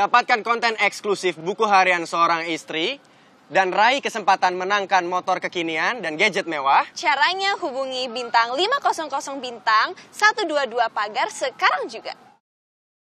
Dapatkan konten eksklusif buku harian seorang istri dan raih kesempatan menangkan motor kekinian dan gadget mewah. Caranya hubungi bintang 500 bintang 122 pagar sekarang juga.